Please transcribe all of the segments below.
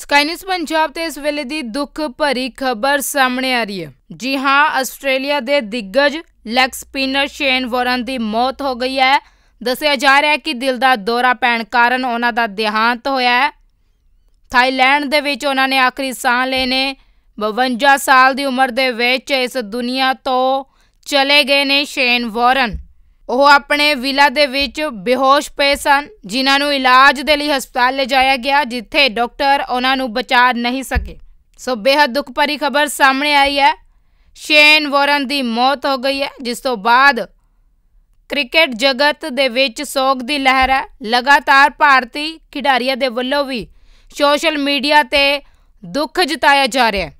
sky news Punjab ਤੇ ਇਸ ਵੇਲੇ ਦੀ ਦੁੱਖ ਭਰੀ ਖਬਰ ਸਾਹਮਣੇ ਆ ਰਹੀ ਹੈ ਜੀ ਹਾਂ ਆਸਟ੍ਰੇਲੀਆ ਦੇ ਦਿੱਗਜ ਲੈਗ ਸਪਿਨਰ ਸ਼ੇਨ ਵਾਰਨ ਦੀ ਮੌਤ ਹੋ ਗਈ ਹੈ ਦੱਸਿਆ ਜਾ ਰਿਹਾ ਹੈ ਕਿ ਦਿਲ ਦਾ ਦੌਰਾ ਪੈਣ ਕਾਰਨ ਉਹਨਾਂ ਦਾ ਦੇਹਾਂਤ ਹੋਇਆ ਹੈ ਥਾਈਲੈਂਡ ਦੇ ਵਿੱਚ ਉਹਨਾਂ ਨੇ ਆਖਰੀ ਸਾਹ ਲਏ ਨੇ 52 ਸਾਲ ਦੀ ਉਮਰ ਦੇ ਵਿੱਚ ਇਸ ਦੁਨੀਆ ਤੋਂ ਚਲੇ ਗਏ ਨੇ ਸ਼ੇਨ ਵਾਰਨ ਉਹ ਆਪਣੇ ਵਿਲਾ ਦੇ ਵਿੱਚ ਬੇਹੋਸ਼ ਪਏ ਸਨ ਜਿਨ੍ਹਾਂ ਨੂੰ ਇਲਾਜ ਦੇ ਲਈ ਹਸਪਤਾਲ ਲਿਜਾਇਆ ਗਿਆ ਜਿੱਥੇ ਡਾਕਟਰ ਉਹਨਾਂ ਨੂੰ ਬਚਾ ਨਹੀਂ ਸਕੇ ਸੋ ਬੇਹੱਦ ਦੁੱਖ ਭਰੀ ਖਬਰ ਸਾਹਮਣੇ ਆਈ ਹੈ ਸ਼ੇਨ ਵਾਰਨ ਦੀ ਮੌਤ ਹੋ ਗਈ ਹੈ ਜਿਸ ਤੋਂ ਬਾਅਦ ਕ੍ਰਿਕਟ ਜਗਤ ਦੇ ਵਿੱਚ ਸੋਗ ਦੀ ਲਹਿਰ ਹੈ ਲਗਾਤਾਰ ਭਾਰਤੀ ਖਿਡਾਰੀਆਂ ਦੇ ਵੱਲੋਂ ਵੀ ਸੋਸ਼ਲ ਮੀਡੀਆ ਤੇ ਦੁੱਖ ਜਤਾਇਆ ਜਾ ਰਿਹਾ ਹੈ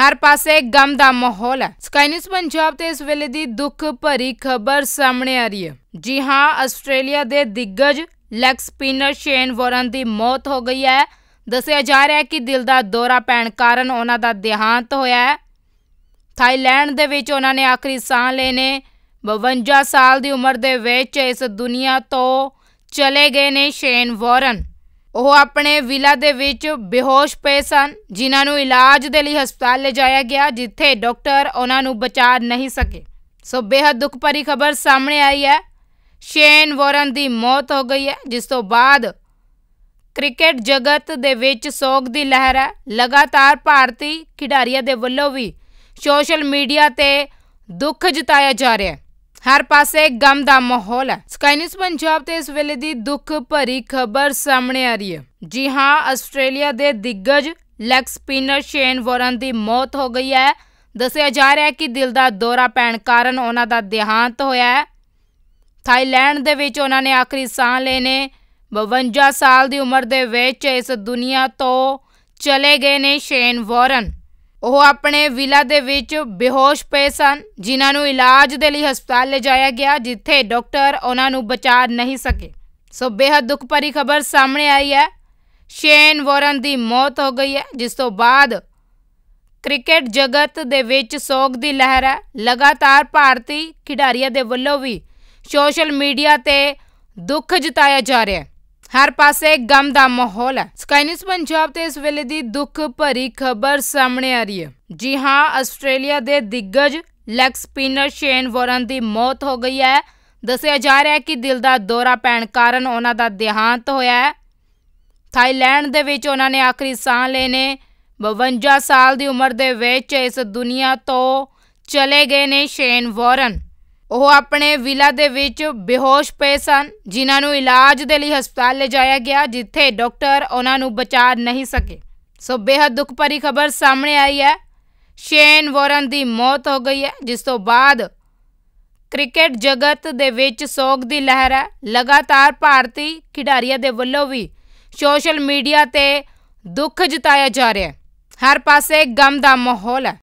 ਹਰ ਪਾਸੇ ਗਮ ਦਾ ਮਾਹੌਲ ਹੈ ਸਕਾਈ ਨਿਊਜ਼ ਪੰਜਾਬ ਤੇ ਇਸ ਵੇਲੇ ਦੀ ਦੁੱਖ ਭਰੀ ਖਬਰ ਸਾਹਮਣੇ ਆ ਰਹੀ ਹੈ ਜੀ ਹਾਂ ਆਸਟ੍ਰੇਲੀਆ ਦੇ ਦਿੱਗਜ ਲੈਗ ਸਪਿਨਰ ਸ਼ੇਨ ਵਾਰਨ ਦੀ ਮੌਤ ਹੋ ਗਈ ਹੈ ਦੱਸਿਆ ਜਾ ਰਿਹਾ ਹੈ ਕਿ ਦਿਲ ਦਾ ਦੌਰਾ ਪੈਣ ਕਾਰਨ ਉਹਨਾਂ ਦਾ ਦੇਹਾਂਤ ਹੋਇਆ ਹੈ ਥਾਈਲੈਂਡ ਦੇ ਵਿੱਚ ਉਹਨਾਂ ਨੇ ਆਖਰੀ ਸਾਹ ਨੇ 52 ਸਾਲ ਦੀ ਉਮਰ ਦੇ ਵਿੱਚ ਇਸ ਦੁਨੀਆ ਤੋਂ ਚਲੇ ਗਏ ਨੇ ਸ਼ੇਨ ਵਾਰਨ ਉਹ ਆਪਣੇ ਵਿਲਾ ਦੇ ਵਿੱਚ ਬੇਹੋਸ਼ ਪਏ ਸਨ ਜਿਨ੍ਹਾਂ ਨੂੰ ਇਲਾਜ ਦੇ ਲਈ ਹਸਪਤਾਲ ਲਿਜਾਇਆ ਗਿਆ ਜਿੱਥੇ ਡਾਕਟਰ ਉਹਨਾਂ ਨੂੰ ਬਚਾ ਨਹੀਂ ਸਕੇ ਸੋ ਬੇਹੱਦ ਦੁੱਖ ਭਰੀ ਖਬਰ ਸਾਹਮਣੇ ਆਈ ਹੈ ਸ਼ੇਨ ਵਾਰਨ ਦੀ ਮੌਤ ਹੋ ਗਈ ਹੈ ਜਿਸ ਤੋਂ ਬਾਅਦ ਕ੍ਰਿਕਟ ਜਗਤ ਦੇ ਵਿੱਚ ਸੋਗ ਦੀ ਲਹਿਰ ਹੈ ਲਗਾਤਾਰ ਭਾਰਤੀ ਖਿਡਾਰੀਆਂ ਦੇ ਵੱਲੋਂ ਵੀ ਸੋਸ਼ਲ ਮੀਡੀਆ ਤੇ ਦੁੱਖ ਜਤਾਇਆ ਜਾ ਰਿਹਾ ਹੈ ਹਰ ਪਾਸੇ ਗਮ ਦਾ ਮਾਹੌਲ ਹੈ ਸਕਾਈ ਨਿਊਜ਼ ਪੰਜਾਬ ਤੇ ਇਸ ਵੇਲੇ ਦੀ ਦੁੱਖ ਭਰੀ ਖਬਰ ਸਾਹਮਣੇ ਆ ਰਹੀ ਹੈ ਜੀ ਹਾਂ ਆਸਟ੍ਰੇਲੀਆ ਦੇ ਦਿੱਗਜ ਲੈਗ ਸਪਿਨਰ ਸ਼ੇਨ ਵਾਰਨ ਦੀ ਮੌਤ ਹੋ ਗਈ ਹੈ ਦੱਸਿਆ ਜਾ ਰਿਹਾ ਹੈ ਕਿ ਦਿਲ ਦਾ ਦੌਰਾ ਪੈਣ ਕਾਰਨ ਉਹਨਾਂ ਦਾ ਦੇਹਾਂਤ ਹੋਇਆ ਹੈ ਥਾਈਲੈਂਡ ਦੇ ਵਿੱਚ ਉਹਨਾਂ ਨੇ ਆਖਰੀ ਸਾਹ ਲਏ ਨੇ 52 ਸਾਲ ਦੀ ਉਮਰ ਦੇ ਵਿੱਚ ਇਸ ਦੁਨੀਆ ਤੋਂ ਚਲੇ ਗਏ ਨੇ ਸ਼ੇਨ ਵਾਰਨ ਉਹ ਆਪਣੇ ਵਿਲਾ ਦੇ ਵਿੱਚ ਬੇਹੋਸ਼ ਪਏ ਸਨ ਜਿਨ੍ਹਾਂ ਨੂੰ ਇਲਾਜ ਦੇ ਲਈ ਹਸਪਤਾਲ ਲਿਜਾਇਆ ਗਿਆ ਜਿੱਥੇ ਡਾਕਟਰ ਉਹਨਾਂ ਨੂੰ ਬਚਾ ਨਹੀਂ ਸਕੇ ਸੋ ਬੇਹੱਦ ਦੁੱਖ ਭਰੀ ਖਬਰ ਸਾਹਮਣੇ ਆਈ ਹੈ ਸ਼ੇਨ ਵਾਰਨ ਦੀ ਮੌਤ ਹੋ ਗਈ ਹੈ ਜਿਸ ਤੋਂ ਬਾਅਦ ਕ੍ਰਿਕਟ ਜਗਤ ਦੇ ਵਿੱਚ ਸੋਗ ਦੀ ਲਹਿਰ ਹੈ ਲਗਾਤਾਰ ਭਾਰਤੀ ਖਿਡਾਰੀਆਂ ਦੇ ਵੱਲੋਂ ਵੀ ਸੋਸ਼ਲ ਮੀਡੀਆ ਤੇ ਦੁੱਖ ਜਤਾਇਆ ਜਾ ਰਿਹਾ ਹੈ ਹਰ ਪਾਸੇ ਗਮ ਦਾ ਮਾਹੌਲ ਹੈ ਸਕਾਈ ਨਿਊਜ਼ ਪੰਜਾਬ ਤੇ ਇਸ ਵੇਲੇ ਦੀ ਦੁੱਖ ਭਰੀ ਖਬਰ ਸਾਹਮਣੇ ਆ ਰਹੀ ਹੈ ਜੀ ਹਾਂ ਆਸਟ੍ਰੇਲੀਆ ਦੇ ਦਿੱਗਜ ਲੈਗ ਸਪਿਨਰ ਸ਼ੇਨ ਵਾਰਨ ਦੀ ਮੌਤ ਹੋ ਗਈ ਹੈ ਦੱਸਿਆ ਜਾ ਰਿਹਾ ਹੈ ਕਿ ਦਿਲ ਦਾ ਦੌਰਾ ਪੈਣ ਕਾਰਨ ਉਹਨਾਂ ਦਾ ਦੇਹਾਂਤ ਹੋਇਆ ਹੈ ਥਾਈਲੈਂਡ ਦੇ ਵਿੱਚ ਉਹਨਾਂ ਨੇ ਆਖਰੀ ਸਾਹ ਲਏ ਨੇ 52 ਸਾਲ ਦੀ ਉਮਰ ਦੇ ਵਿੱਚ ਇਸ ਦੁਨੀਆ ਤੋਂ ਚਲੇ ਗਏ ਨੇ ਸ਼ੇਨ ਵਾਰਨ ਉਹ ਆਪਣੇ ਵਿਲਾ ਦੇ ਵਿੱਚ ਬੇਹੋਸ਼ ਪਏ ਸਨ ਜਿਨ੍ਹਾਂ ਨੂੰ ਇਲਾਜ ਦੇ ਲਈ ਹਸਪਤਾਲ ਲਿਜਾਇਆ ਗਿਆ ਜਿੱਥੇ ਡਾਕਟਰ ਉਹਨਾਂ ਨੂੰ ਬਚਾ ਨਹੀਂ ਸਕੇ ਸੋ ਬੇਹੱਦ ਦੁੱਖ ਭਰੀ ਖਬਰ ਸਾਹਮਣੇ ਆਈ ਹੈ ਸ਼ੇਨ ਵਾਰਨ ਦੀ ਮੌਤ ਹੋ ਗਈ ਹੈ ਜਿਸ ਤੋਂ ਬਾਅਦ ਕ੍ਰਿਕਟ ਜਗਤ ਦੇ ਵਿੱਚ ਸੋਗ ਦੀ ਲਹਿਰ ਹੈ ਲਗਾਤਾਰ ਭਾਰਤੀ ਖਿਡਾਰੀਆਂ ਦੇ ਵੱਲੋਂ ਵੀ ਸੋਸ਼ਲ ਮੀਡੀਆ ਤੇ ਦੁੱਖ ਜਤਾਇਆ ਜਾ ਰਿਹਾ ਹੈ ਹਰ ਪਾਸੇ ਗਮ ਦਾ ਮਾਹੌਲ ਹੈ